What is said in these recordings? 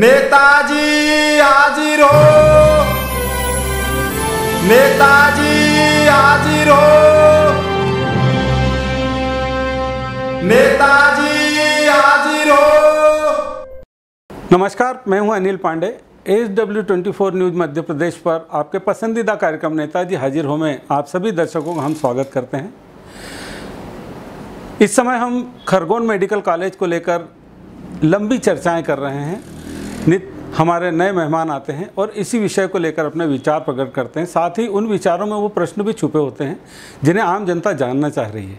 नेताजी हाजिर हो नेताजी हाजिर हो नेताजी हाजिर हो नमस्कार मैं हूं Anil Pandey S W twenty four news Madhya Pradesh पर आपके पसंदीदा कार्यक्रम नेताजी हाजिर हो में आप सभी दर्शकों का हम स्वागत करते हैं इस समय हम खरगोन मेडिकल कॉलेज को लेकर लंबी चर्चाएं कर रहे हैं नित हमारे नए मेहमान आते हैं और इसी विषय को लेकर अपने विचार प्रकट करते हैं साथ ही उन विचारों में वो प्रश्न भी छुपे होते हैं जिन्हें आम जनता जानना चाह रही है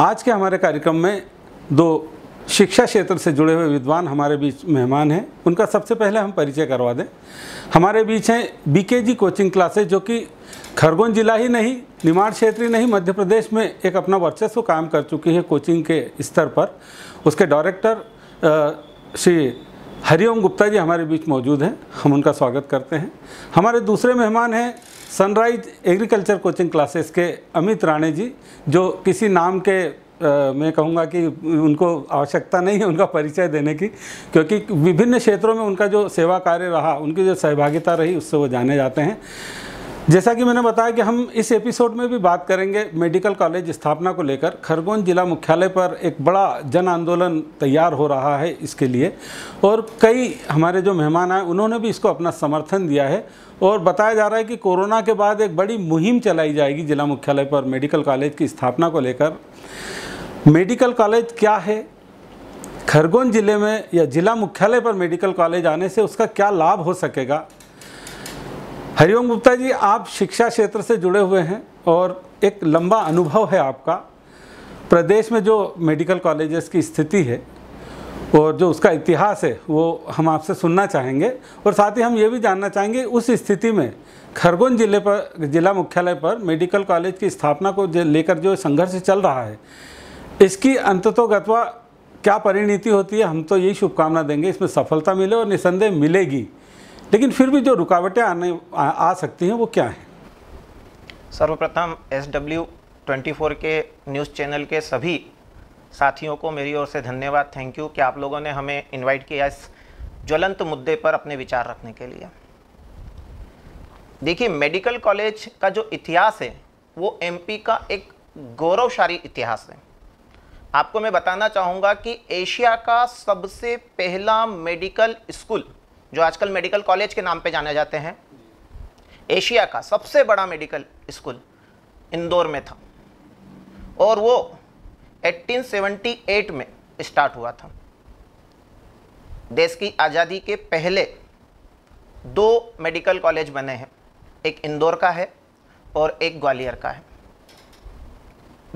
आज के हमारे कार्यक्रम में दो शिक्षा क्षेत्र से जुड़े हुए विद्वान हमारे बीच मेहमान हैं उनका सबसे पहले हम परिचय करवा दें हमारे बीच हैं बीकेजी कोचिंग क्लासेज जो कि खरगोन जिला ही नहीं निमाड़ क्षेत्र ही नहीं मध्य प्रदेश में एक अपना वर्चस्व काम कर चुकी है कोचिंग के स्तर पर उसके डायरेक्टर श्री हरिओम गुप्ता जी हमारे बीच मौजूद हैं हम उनका स्वागत करते हैं हमारे दूसरे मेहमान हैं सनराइज एग्रीकल्चर कोचिंग क्लासेस के अमित राणे जी जो किसी नाम के आ, मैं कहूँगा कि उनको आवश्यकता नहीं है उनका परिचय देने की क्योंकि विभिन्न क्षेत्रों में उनका जो सेवा कार्य रहा उनकी जो सहभागिता रही उससे वो जाने जाते हैं जैसा कि मैंने बताया कि हम इस एपिसोड में भी बात करेंगे मेडिकल कॉलेज स्थापना को लेकर खरगोन जिला मुख्यालय पर एक बड़ा जन आंदोलन तैयार हो रहा है इसके लिए और कई हमारे जो मेहमान आए उन्होंने भी इसको अपना समर्थन दिया है और बताया जा रहा है कि कोरोना के बाद एक बड़ी मुहिम चलाई जाएगी जिला मुख्यालय पर मेडिकल कॉलेज की स्थापना को लेकर मेडिकल कॉलेज क्या है खरगोन ज़िले में या जिला मुख्यालय पर मेडिकल कॉलेज आने से उसका क्या लाभ हो सकेगा हरिओम गुप्ता जी आप शिक्षा क्षेत्र से जुड़े हुए हैं और एक लंबा अनुभव है आपका प्रदेश में जो मेडिकल कॉलेजेस की स्थिति है और जो उसका इतिहास है वो हम आपसे सुनना चाहेंगे और साथ ही हम ये भी जानना चाहेंगे उस स्थिति में खरगोन जिले पर जिला मुख्यालय पर मेडिकल कॉलेज की स्थापना को लेकर जो संघर्ष चल रहा है इसकी अंततोगत्वा क्या परिणति होती है हम तो यही शुभकामना देंगे इसमें सफलता मिले और निसंदेह मिलेगी लेकिन फिर भी जो रुकावटें आने आ, आ सकती हैं वो क्या हैं सर्वप्रथम एस डब्ल्यू ट्वेंटी फोर के न्यूज़ चैनल के सभी साथियों को मेरी ओर से धन्यवाद थैंक यू कि आप लोगों ने हमें इनवाइट किया इस ज्वलंत मुद्दे पर अपने विचार रखने के लिए देखिए मेडिकल कॉलेज का जो इतिहास है वो एमपी का एक गौरवशाली इतिहास है आपको मैं बताना चाहूँगा कि एशिया का सबसे पहला मेडिकल स्कूल जो आजकल मेडिकल कॉलेज के नाम पे जाने जाते हैं एशिया का सबसे बड़ा मेडिकल स्कूल इंदौर में था और वो 1878 में स्टार्ट हुआ था देश की आज़ादी के पहले दो मेडिकल कॉलेज बने हैं एक इंदौर का है और एक ग्वालियर का है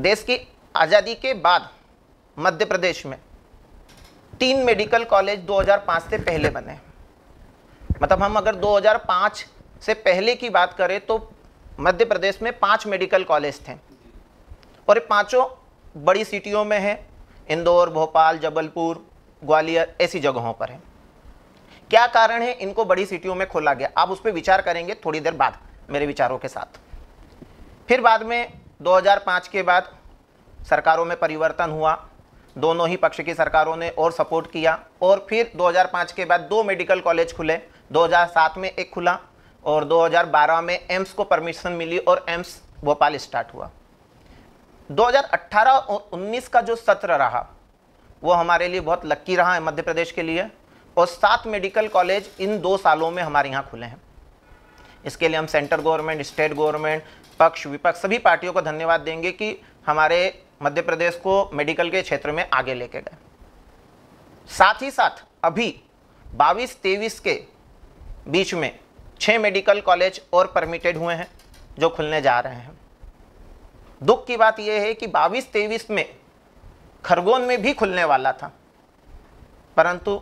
देश की आज़ादी के बाद मध्य प्रदेश में तीन मेडिकल कॉलेज 2005 से पहले बने हैं मतलब हम अगर 2005 से पहले की बात करें तो मध्य प्रदेश में पांच मेडिकल कॉलेज थे और ये पांचों बड़ी सिटियों में हैं इंदौर भोपाल जबलपुर ग्वालियर ऐसी जगहों पर है क्या कारण है इनको बड़ी सिटियों में खोला गया आप उस पर विचार करेंगे थोड़ी देर बाद मेरे विचारों के साथ फिर बाद में 2005 के बाद सरकारों में परिवर्तन हुआ दोनों ही पक्ष की सरकारों ने और सपोर्ट किया और फिर 2005 के बाद दो मेडिकल कॉलेज खुले 2007 में एक खुला और 2012 में एम्स को परमिशन मिली और एम्स भोपाल स्टार्ट हुआ 2018 और 19 का जो सत्र रहा वो हमारे लिए बहुत लक्की रहा है मध्य प्रदेश के लिए और सात मेडिकल कॉलेज इन दो सालों में हमारे यहाँ खुले हैं इसके लिए हम सेंटर गवर्नमेंट स्टेट गवर्नमेंट पक्ष विपक्ष सभी पार्टियों को धन्यवाद देंगे कि हमारे मध्य प्रदेश को मेडिकल के क्षेत्र में आगे लेके गए साथ ही साथ अभी बाईस तेईस के बीच में छः मेडिकल कॉलेज और परमिटेड हुए हैं जो खुलने जा रहे हैं दुख की बात यह है कि बाईस तेईस में खरगोन में भी खुलने वाला था परंतु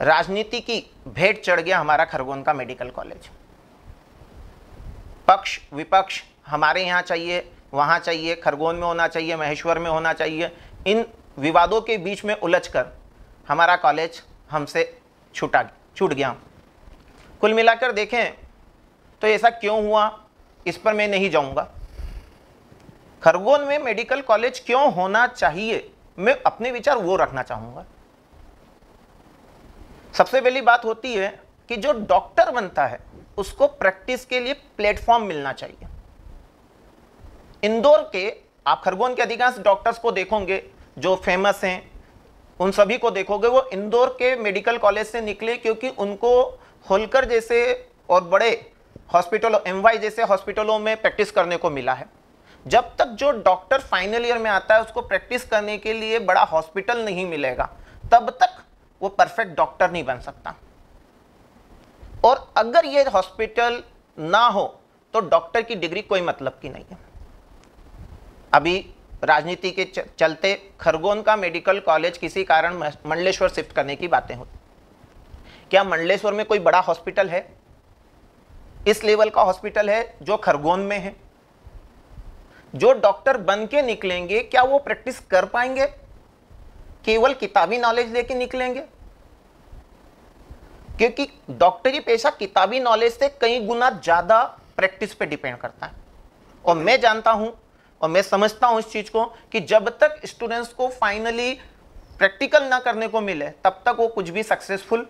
राजनीति की भेंट चढ़ गया हमारा खरगोन का मेडिकल कॉलेज पक्ष विपक्ष हमारे यहाँ चाहिए वहाँ चाहिए खरगोन में होना चाहिए महेश्वर में होना चाहिए इन विवादों के बीच में उलझ कर हमारा कॉलेज हमसे छूटा छूट गया कुल मिलाकर देखें तो ऐसा क्यों हुआ इस पर मैं नहीं जाऊंगा खरगोन में मेडिकल कॉलेज क्यों होना चाहिए मैं अपने विचार वो रखना चाहूंगा सबसे पहली बात होती है कि जो डॉक्टर बनता है उसको प्रैक्टिस के लिए प्लेटफॉर्म मिलना चाहिए इंदौर के आप खरगोन के अधिकांश डॉक्टर्स को देखोगे जो फेमस हैं उन सभी को देखोगे वो इंदौर के मेडिकल कॉलेज से निकले क्योंकि उनको होलकर जैसे और बड़े हॉस्पिटल एम वाई जैसे हॉस्पिटलों में प्रैक्टिस करने को मिला है जब तक जो डॉक्टर फाइनल ईयर में आता है उसको प्रैक्टिस करने के लिए बड़ा हॉस्पिटल नहीं मिलेगा तब तक वो परफेक्ट डॉक्टर नहीं बन सकता और अगर ये हॉस्पिटल ना हो तो डॉक्टर की डिग्री कोई मतलब की नहीं है अभी राजनीति के चलते खरगोन का मेडिकल कॉलेज किसी कारण मंडलेश्वर शिफ्ट करने की बातें होती क्या मंडलेश्वर में कोई बड़ा हॉस्पिटल है इस लेवल का हॉस्पिटल है जो खरगोन में है जो डॉक्टर बन के निकलेंगे क्या वो प्रैक्टिस कर पाएंगे केवल किताबी नॉलेज लेके निकलेंगे क्योंकि डॉक्टरी पेशा किताबी नॉलेज से कई गुना ज़्यादा प्रैक्टिस पे डिपेंड करता है और मैं जानता हूं और मैं समझता हूं इस चीज़ को कि जब तक स्टूडेंट्स को फाइनली प्रैक्टिकल ना करने को मिले तब तक वो कुछ भी सक्सेसफुल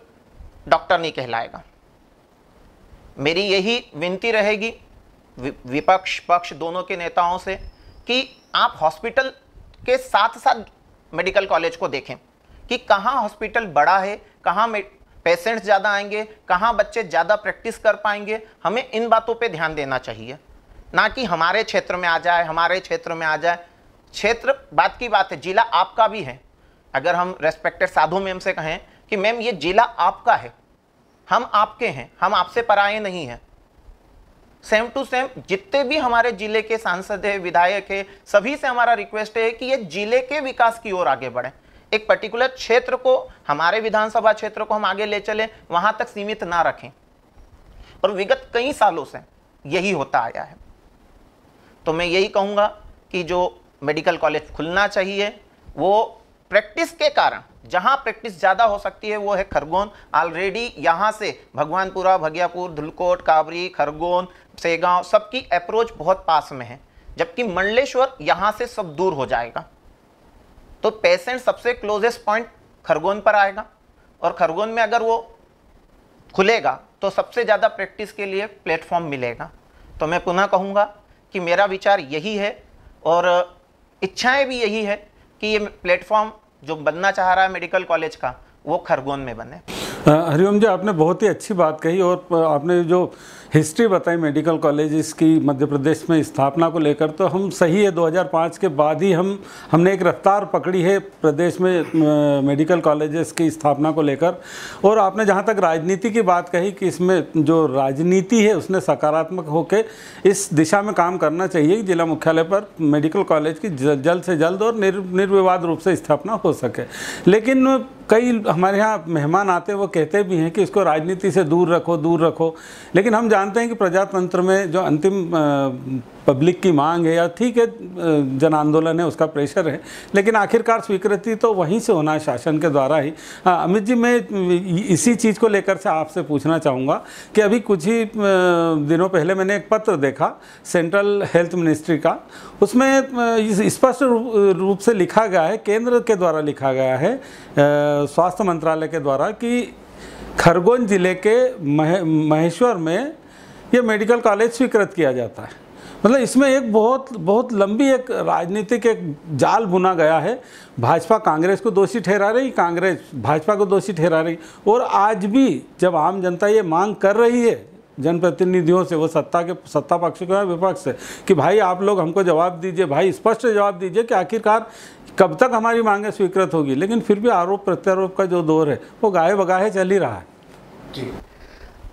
डॉक्टर नहीं कहलाएगा मेरी यही विनती रहेगी विपक्ष पक्ष दोनों के नेताओं से कि आप हॉस्पिटल के साथ साथ मेडिकल कॉलेज को देखें कि कहाँ हॉस्पिटल बड़ा है कहाँ पेशेंट्स ज़्यादा आएंगे कहाँ बच्चे ज़्यादा प्रैक्टिस कर पाएंगे हमें इन बातों पे ध्यान देना चाहिए ना कि हमारे क्षेत्र में आ जाए हमारे क्षेत्र में आ जाए क्षेत्र बात की बात है जिला आपका भी है अगर हम रेस्पेक्टेड साधु मैम से कहें कि मैम ये जिला आपका है हम आपके हैं हम आपसे पराए नहीं हैं सेम टू सेम जितने भी हमारे जिले के सांसद है विधायक है सभी से हमारा रिक्वेस्ट है कि ये जिले के विकास की ओर आगे बढ़े एक पर्टिकुलर क्षेत्र को हमारे विधानसभा क्षेत्र को हम आगे ले चले वहां तक सीमित ना रखें और विगत कई सालों से यही होता आया है तो मैं यही कहूँगा कि जो मेडिकल कॉलेज खुलना चाहिए वो प्रैक्टिस के कारण जहां प्रैक्टिस ज्यादा हो सकती है वो है खरगोन ऑलरेडी यहां से भगवानपुरा भगियापुर धुलकोट कावरी खरगोन सेगांव सबकी अप्रोच बहुत पास में है जबकि मंडलेश्वर यहां से सब दूर हो जाएगा तो पेशेंट सबसे क्लोजेस्ट पॉइंट खरगोन पर आएगा और खरगोन में अगर वो खुलेगा तो सबसे ज़्यादा प्रैक्टिस के लिए प्लेटफॉर्म मिलेगा तो मैं पुनः कहूँगा कि मेरा विचार यही है और इच्छाएं भी यही है कि ये प्लेटफॉर्म जो बनना चाह रहा है मेडिकल कॉलेज का वो खरगोन में बने हरिओम जी आपने बहुत ही अच्छी बात कही और आपने जो हिस्ट्री बताई मेडिकल कॉलेज की मध्य प्रदेश में स्थापना को लेकर तो हम सही है 2005 के बाद ही हम हमने एक रफ्तार पकड़ी है प्रदेश में मेडिकल कॉलेजेस की स्थापना को लेकर और आपने जहाँ तक राजनीति की बात कही कि इसमें जो राजनीति है उसने सकारात्मक होकर इस दिशा में काम करना चाहिए जिला मुख्यालय पर मेडिकल कॉलेज की जल्द से जल्द और निर, निर्विवाद रूप से स्थापना हो सके लेकिन कई हमारे यहाँ मेहमान आते हैं वो कहते भी हैं कि इसको राजनीति से दूर रखो दूर रखो लेकिन हम जान जानते हैं कि प्रजातंत्र में जो अंतिम पब्लिक की मांग है या ठीक है जन आंदोलन है उसका प्रेशर है लेकिन आखिरकार स्वीकृति तो वहीं से होना है शासन के द्वारा ही अमित जी मैं इसी चीज़ को लेकर से आपसे पूछना चाहूँगा कि अभी कुछ ही दिनों पहले मैंने एक पत्र देखा सेंट्रल हेल्थ मिनिस्ट्री का उसमें स्पष्ट रूप से लिखा गया है केंद्र के द्वारा लिखा गया है स्वास्थ्य मंत्रालय के द्वारा कि खरगोन जिले के महेश्वर में ये मेडिकल कॉलेज स्वीकृत किया जाता है मतलब इसमें एक बहुत बहुत लंबी एक राजनीतिक एक जाल बुना गया है भाजपा कांग्रेस को दोषी ठहरा रही कांग्रेस भाजपा को दोषी ठहरा रही और आज भी जब आम जनता ये मांग कर रही है जनप्रतिनिधियों से वो सत्ता के सत्ता पक्ष को या विपक्ष से कि भाई आप लोग हमको जवाब दीजिए भाई स्पष्ट जवाब दीजिए कि आखिरकार कब तक हमारी मांगें स्वीकृत होगी लेकिन फिर भी आरोप प्रत्यारोप का जो दौर है वो गाहे बगाहे चल ही रहा है जी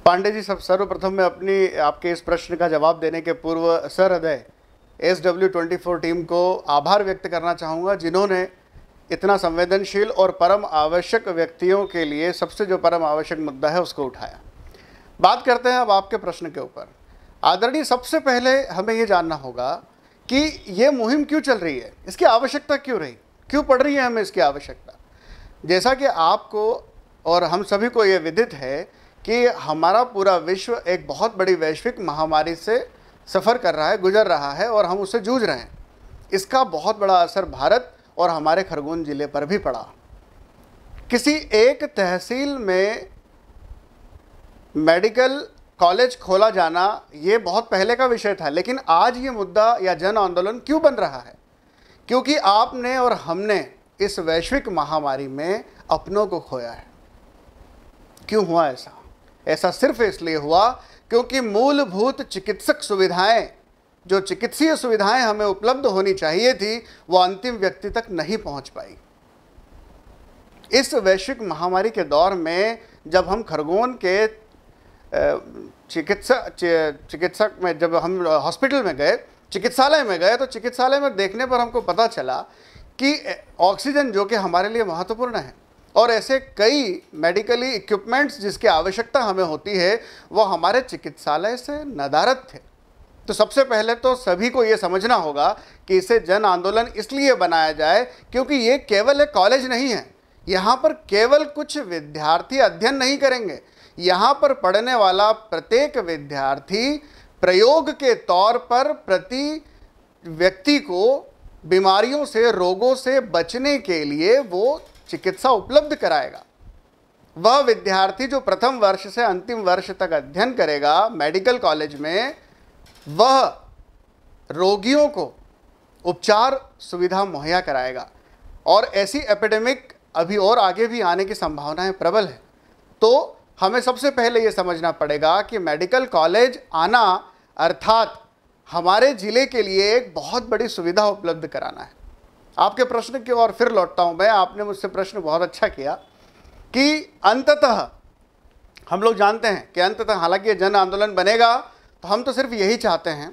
पांडे जी सब सर्वप्रथम मैं अपनी आपके इस प्रश्न का जवाब देने के पूर्व सरहृदय S W twenty four team को आभार व्यक्त करना चाहूँगा जिन्होंने इतना संवेदनशील और परम आवश्यक व्यक्तियों के लिए सबसे जो परम आवश्यक मुद्दा है उसको उठाया बात करते हैं अब आपके प्रश्न के ऊपर आदरणीय सबसे पहले हमें ये जानना होगा कि ये मुहिम क्यों चल रही है इसकी आवश्यकता क्यों रही क्यों पड़ रही है हमें इसकी आवश्यकता जैसा कि आपको और हम सभी को ये विदित है कि हमारा पूरा विश्व एक बहुत बड़ी वैश्विक महामारी से सफ़र कर रहा है गुजर रहा है और हम उससे जूझ रहे हैं इसका बहुत बड़ा असर भारत और हमारे खरगोन ज़िले पर भी पड़ा किसी एक तहसील में मेडिकल कॉलेज खोला जाना ये बहुत पहले का विषय था लेकिन आज ये मुद्दा या जन आंदोलन क्यों बन रहा है क्योंकि आपने और हमने इस वैश्विक महामारी में अपनों को खोया है क्यों हुआ ऐसा ऐसा सिर्फ इसलिए हुआ क्योंकि मूलभूत चिकित्सक सुविधाएं जो चिकित्सीय सुविधाएं हमें उपलब्ध होनी चाहिए थी वो अंतिम व्यक्ति तक नहीं पहुंच पाई इस वैश्विक महामारी के दौर में जब हम खरगोन के चिकित्सा चिकित्सक में जब हम हॉस्पिटल में गए चिकित्सालय में गए तो चिकित्सालय में देखने पर हमको पता चला कि ऑक्सीजन जो कि हमारे लिए महत्वपूर्ण है और ऐसे कई मेडिकली इक्विपमेंट्स जिसकी आवश्यकता हमें होती है वो हमारे चिकित्सालय से नदारत थे तो सबसे पहले तो सभी को ये समझना होगा कि इसे जन आंदोलन इसलिए बनाया जाए क्योंकि ये केवल एक कॉलेज नहीं है यहाँ पर केवल कुछ विद्यार्थी अध्ययन नहीं करेंगे यहाँ पर पढ़ने वाला प्रत्येक विद्यार्थी प्रयोग के तौर पर प्रति व्यक्ति को बीमारियों से रोगों से बचने के लिए वो चिकित्सा उपलब्ध कराएगा वह विद्यार्थी जो प्रथम वर्ष से अंतिम वर्ष तक अध्ययन करेगा मेडिकल कॉलेज में वह रोगियों को उपचार सुविधा मुहैया कराएगा और ऐसी एपिडेमिक अभी और आगे भी आने की संभावनाएं प्रबल है तो हमें सबसे पहले ये समझना पड़ेगा कि मेडिकल कॉलेज आना अर्थात हमारे ज़िले के लिए एक बहुत बड़ी सुविधा उपलब्ध कराना है आपके प्रश्न की ओर फिर लौटता हूँ मैं आपने मुझसे प्रश्न बहुत अच्छा किया कि अंततः हम लोग जानते हैं कि अंततः हालांकि ये जन आंदोलन बनेगा तो हम तो सिर्फ यही चाहते हैं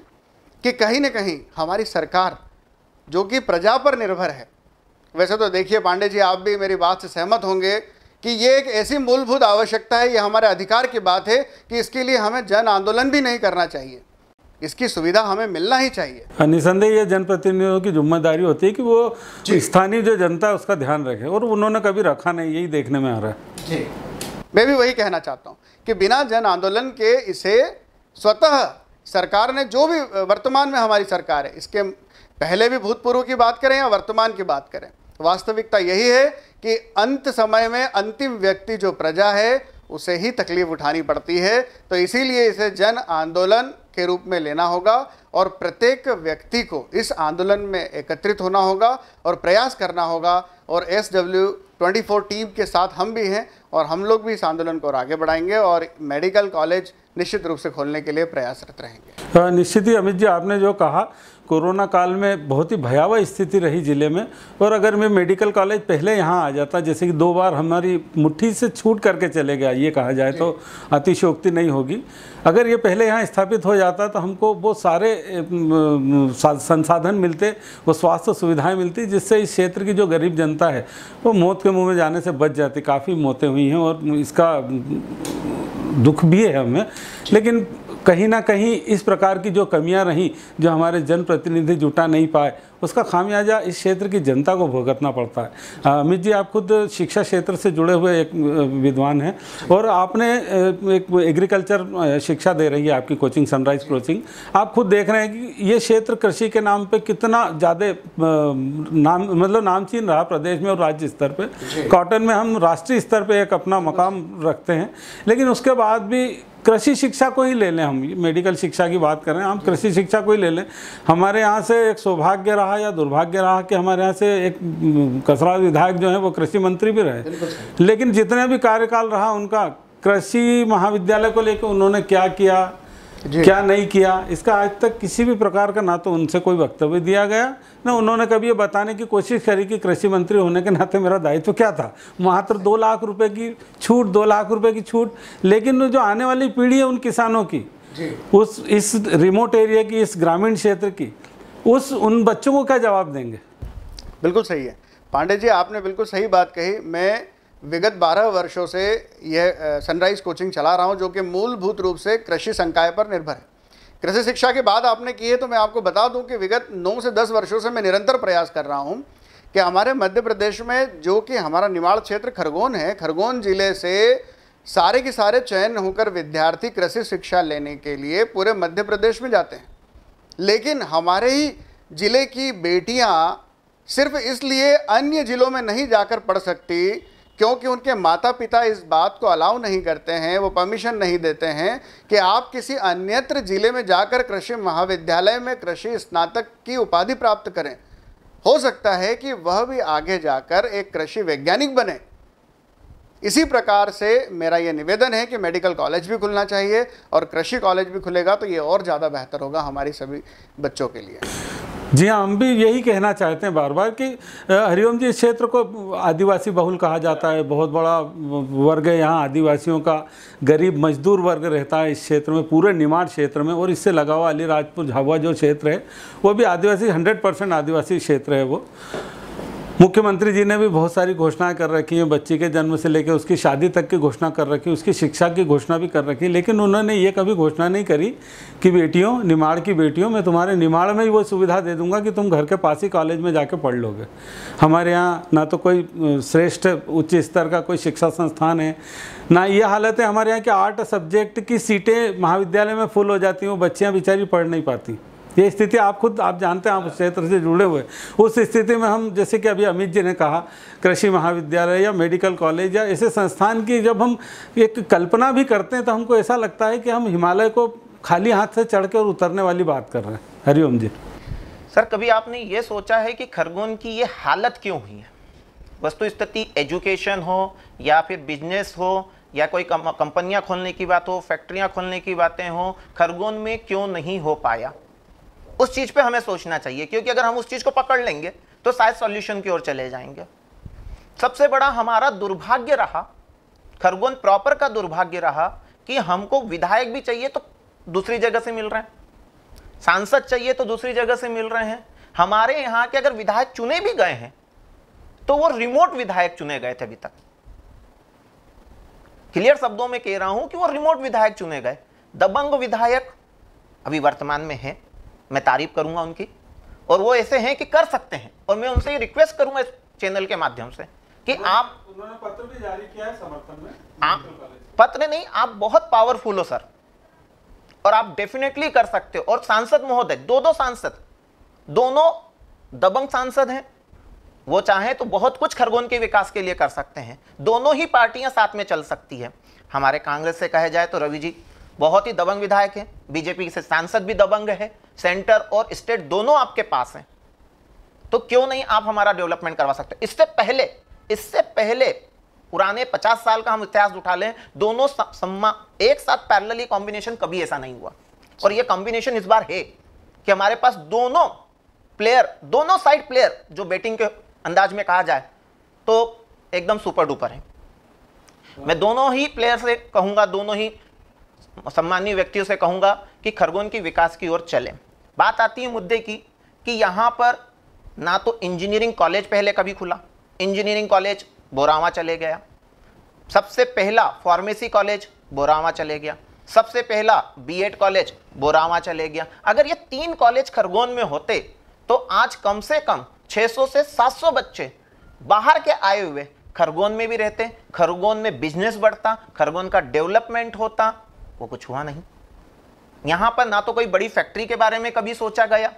कि कहीं ना कहीं हमारी सरकार जो कि प्रजा पर निर्भर है वैसे तो देखिए पांडे जी आप भी मेरी बात से सहमत होंगे कि ये एक ऐसी मूलभूत आवश्यकता है ये हमारे अधिकार की बात है कि इसके लिए हमें जन आंदोलन भी नहीं करना चाहिए इसकी सुविधा हमें मिलना ही चाहिए हाँ, निसंदेह ये जनप्रतिनिधियों की जिम्मेदारी होती है कि वो स्थानीय जो जनता है उसका ध्यान रखे और उन्होंने कभी रखा नहीं यही देखने में आ रहा है जी मैं भी वही कहना चाहता हूँ कि बिना जन आंदोलन के इसे स्वतः सरकार ने जो भी वर्तमान में हमारी सरकार है इसके पहले भी भूतपूर्व की बात करें या वर्तमान की बात करें वास्तविकता यही है कि अंत समय में अंतिम व्यक्ति जो प्रजा है उसे ही तकलीफ उठानी पड़ती है तो इसीलिए इसे जन आंदोलन के रूप में लेना होगा और प्रत्येक व्यक्ति को इस आंदोलन में एकत्रित होना होगा और प्रयास करना होगा और S W twenty four team के साथ हम भी हैं और हम लोग भी इस आंदोलन को और आगे बढ़ाएंगे और मेडिकल कॉलेज निश्चित रूप से खोलने के लिए प्रयासरत रहेंगे निश्चित ही अमित जी आपने जो कहा कोरोना काल में बहुत ही भयावह स्थिति रही ज़िले में और अगर मैं मेडिकल कॉलेज पहले यहाँ आ जाता जैसे कि दो बार हमारी मुट्ठी से छूट करके चले गया ये कहा जाए तो अतिशोक्ति नहीं होगी अगर ये पहले यहाँ स्थापित हो जाता तो हमको वो सारे संसाधन मिलते वो स्वास्थ्य सुविधाएं मिलती जिससे इस क्षेत्र की जो गरीब जनता है वो मौत के मुँह में जाने से बच जाती काफ़ी मौतें हुई हैं और इसका दुख भी है हमें लेकिन कहीं ना कहीं इस प्रकार की जो कमियां रहीं जो हमारे जनप्रतिनिधि जुटा नहीं पाए उसका खामियाजा इस क्षेत्र की जनता को भुगतना पड़ता है अमित जी आप खुद शिक्षा क्षेत्र से जुड़े हुए एक विद्वान हैं और आपने एक एग्रीकल्चर शिक्षा दे रही है आपकी कोचिंग सनराइज कोचिंग आप खुद देख रहे हैं कि ये क्षेत्र कृषि के नाम पर कितना ज़्यादा नाम मतलब नामचीन रहा प्रदेश में और राज्य स्तर पर कॉटन में हम राष्ट्रीय स्तर पर एक अपना मकाम रखते हैं लेकिन उसके बाद भी कृषि शिक्षा को ही ले लें हम मेडिकल शिक्षा की बात कर रहे हैं हम कृषि शिक्षा को ही ले लें हमारे यहाँ से एक सौभाग्य रहा या दुर्भाग्य रहा कि हमारे यहाँ से एक कसरा विधायक जो है वो कृषि मंत्री भी रहे लेकिन जितने भी कार्यकाल रहा उनका कृषि महाविद्यालय को लेकर उन्होंने क्या किया क्या नहीं किया इसका आज तक किसी भी प्रकार का ना तो उनसे कोई वक्तव्य दिया गया ना उन्होंने कभी ये बताने की कोशिश करी कि कृषि मंत्री होने के नाते मेरा दायित्व तो क्या था मात्र दो लाख रुपए की छूट दो लाख रुपए की छूट लेकिन जो आने वाली पीढ़ी है उन किसानों की उस इस रिमोट एरिया की इस ग्रामीण क्षेत्र की उस उन बच्चों को क्या जवाब देंगे बिल्कुल सही है पांडे जी आपने बिल्कुल सही बात कही मैं विगत 12 वर्षों से यह सनराइज कोचिंग चला रहा हूँ जो कि मूलभूत रूप से कृषि संकाय पर निर्भर है कृषि शिक्षा के बाद आपने की है तो मैं आपको बता दूं कि विगत 9 से 10 वर्षों से मैं निरंतर प्रयास कर रहा हूं कि हमारे मध्य प्रदेश में जो कि हमारा निवाड़ क्षेत्र खरगोन है खरगोन ज़िले से सारे के सारे चयन होकर विद्यार्थी कृषि शिक्षा लेने के लिए पूरे मध्य प्रदेश में जाते हैं लेकिन हमारे ही ज़िले की बेटियाँ सिर्फ इसलिए अन्य ज़िलों में नहीं जाकर पढ़ सकती क्योंकि उनके माता पिता इस बात को अलाउ नहीं करते हैं वो परमिशन नहीं देते हैं कि आप किसी अन्यत्र ज़िले में जाकर कृषि महाविद्यालय में कृषि स्नातक की उपाधि प्राप्त करें हो सकता है कि वह भी आगे जाकर एक कृषि वैज्ञानिक बने इसी प्रकार से मेरा ये निवेदन है कि मेडिकल कॉलेज भी खुलना चाहिए और कृषि कॉलेज भी खुलेगा तो ये और ज़्यादा बेहतर होगा हमारी सभी बच्चों के लिए जी हाँ हम भी यही कहना चाहते हैं बार बार कि हरिओम जी क्षेत्र को आदिवासी बहुल कहा जाता है बहुत बड़ा वर्ग है यहाँ आदिवासियों का गरीब मजदूर वर्ग रहता है इस क्षेत्र में पूरे निमाड़ क्षेत्र में और इससे लगा हुआ अलीराजपुर झाबुआ जो क्षेत्र है वो भी आदिवासी हंड्रेड परसेंट आदिवासी क्षेत्र है वो मुख्यमंत्री जी ने भी बहुत सारी घोषणाएं कर रखी हैं बच्ची के जन्म से लेकर उसकी शादी तक की घोषणा कर रखी उसकी शिक्षा की घोषणा भी कर रखी लेकिन उन्होंने ये कभी घोषणा नहीं करी कि बेटियों निमाड़ की बेटियों मैं तुम्हारे निमाड़ में ही वो सुविधा दे दूंगा कि तुम घर के पास ही कॉलेज में जाके पढ़ लोगे हमारे यहाँ ना तो कोई श्रेष्ठ उच्च स्तर का कोई शिक्षा संस्थान है ना ये हालत है हमारे यहाँ के आर्ट सब्जेक्ट की सीटें महाविद्यालय में फुल हो जाती हैं वो बच्चियाँ बेचारी पढ़ नहीं पाती ये स्थिति आप खुद आप जानते हैं आप उस क्षेत्र से जुड़े हुए उस स्थिति में हम जैसे कि अभी अमित जी ने कहा कृषि महाविद्यालय या मेडिकल कॉलेज या ऐसे संस्थान की जब हम एक कल्पना भी करते हैं तो हमको ऐसा लगता है कि हम हिमालय को खाली हाथ से चढ़ के और उतरने वाली बात कर रहे हैं हरिओम जी सर कभी आपने ये सोचा है कि खरगोन की ये हालत क्यों हुई है वस्तु स्थिति एजुकेशन हो या फिर बिजनेस हो या कोई कंपनियां खोलने की बात हो फैक्ट्रियां खोलने की बातें हो खरगोन में क्यों नहीं हो पाया उस चीज पे हमें सोचना चाहिए क्योंकि अगर हम उस चीज को पकड़ लेंगे तो शायद सॉल्यूशन की ओर चले जाएंगे सबसे बड़ा हमारा दुर्भाग्य रहा खरगोन प्रॉपर का दुर्भाग्य रहा कि हमको विधायक भी चाहिए तो दूसरी जगह से मिल रहे हैं सांसद चाहिए तो दूसरी जगह से मिल रहे हैं हमारे यहाँ के अगर विधायक चुने भी गए हैं तो वो रिमोट विधायक चुने गए थे अभी तक क्लियर शब्दों में कह रहा हूं कि वो रिमोट विधायक चुने गए दबंग विधायक अभी वर्तमान में है मैं तारीफ करूंगा उनकी और वो ऐसे हैं कि कर सकते हैं और मैं उनसे ये रिक्वेस्ट करूंगा इस चैनल के माध्यम से कि आप उन्होंने पत्र भी जारी किया है समर्थन में आप हाँ। पत्र नहीं आप बहुत पावरफुल हो सर और आप डेफिनेटली कर सकते हो और सांसद महोदय दो दो सांसद दोनों दबंग सांसद हैं वो चाहे तो बहुत कुछ खरगोन के विकास के लिए कर सकते हैं दोनों ही पार्टियां साथ में चल सकती है हमारे कांग्रेस से कहे जाए तो रवि जी बहुत ही दबंग विधायक हैं बीजेपी से सांसद भी दबंग है सेंटर और स्टेट दोनों आपके पास हैं तो क्यों नहीं आप हमारा डेवलपमेंट करवा सकते इससे पहले इससे पहले पुराने 50 साल का हम इतिहास उठा लें दोनों सम्मा एक साथ पैरेलली कॉम्बिनेशन कभी ऐसा नहीं हुआ और ये कॉम्बिनेशन इस बार है कि हमारे पास दोनों प्लेयर दोनों साइड प्लेयर जो बैटिंग के अंदाज में कहा जाए तो एकदम सुपर डुपर है मैं दोनों ही प्लेयर से कहूंगा दोनों ही सम्मानीय व्यक्तियों से कहूंगा कि खरगोन की विकास की ओर चलें बात आती है मुद्दे की कि यहाँ पर ना तो इंजीनियरिंग कॉलेज पहले कभी खुला इंजीनियरिंग कॉलेज बोरावा चले गया सबसे पहला फार्मेसी कॉलेज बोरावा चले गया सबसे पहला बीएड कॉलेज बोरावा चले गया अगर ये तीन कॉलेज खरगोन में होते तो आज कम से कम 600 से 700 बच्चे बाहर के आए हुए खरगोन में भी रहते खरगोन में बिजनेस बढ़ता खरगोन का डेवलपमेंट होता वो कुछ हुआ नहीं यहां पर ना तो कोई बड़ी फैक्ट्री के बारे में कभी सोचा गया